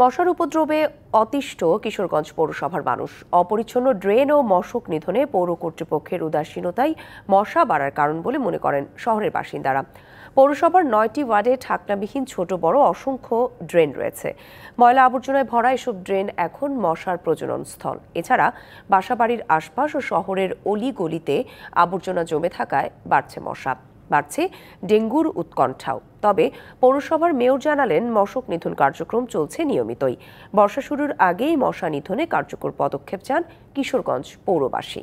মশার উপদ্রবে অতিষ্ঠ কিশোরগঞ্জ পৌরসভার মানুষ অপরিচ্ছন্ন ড্রেন ও মশক নিধনে পৌর কর্তৃপক্ষের উদাসীনতাই মশা বাড়ার কারণ বলে মনে করেন শহরের বাসিন্দারা পৌরসভার নয়টি ওয়ার্ডে ঠাকনাবিহীন ছোট বড় অসংখ্য ড্রেন রয়েছে ময়লা আবর্জনায় ভরা এসব ড্রেন এখন মশার প্রজনন স্থল এছাড়া বাসাবাড়ির আশপাশ ও শহরের অলি গলিতে আবর্জনা জমে থাকায় বাড়ছে মশা বাড়ছে ডেঙ্গুর উৎকণ্ঠাও তবে পৌরসভার মেয়র জানালেন মশক নিধন কার্যক্রম চলছে নিয়মিতই বর্ষা শুরুর আগেই মশা নিধনে কার্যকর পদক্ষেপ চান কিশোরগঞ্জ পৌরবাসী